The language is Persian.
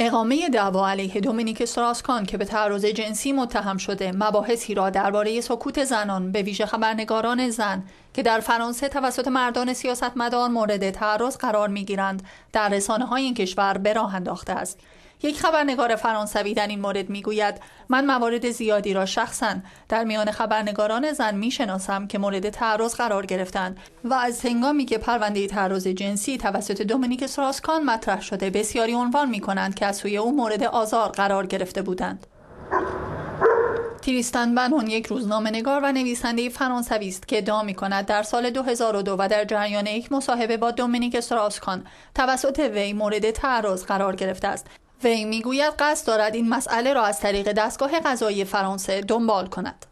اقامه دعوا علیه دومینیک استراسکان که به تعرض جنسی متهم شده مباحثی را درباره سکوت زنان به ویژه خبرنگاران زن که در فرانسه توسط مردان سیاستمدار مورد تعرض قرار می گیرند در رسانه های این کشور به راه انداخته است یک خبرنگار فرانسوی در این مورد میگوید من موارد زیادی را شخصا در میان خبرنگاران زن میشناسم که مورد تعرض قرار گرفتند و از هنگامی که پرونده تعرض جنسی توسط دومینیک سراسکان مطرح شده بسیاری عنوان می کنند که از سوی او مورد آزار قرار گرفته بودند تریستان بنون یک روزنامه و نویسنده فرانسوی است که ادعا می کند در سال 2002 و در جریان یک مصاحبه با دومینیک سراسکان توسط وی مورد تعرض قرار گرفته است وی میگوید قصد دارد این مسئله را از طریق دستگاه قضایی فرانسه دنبال کند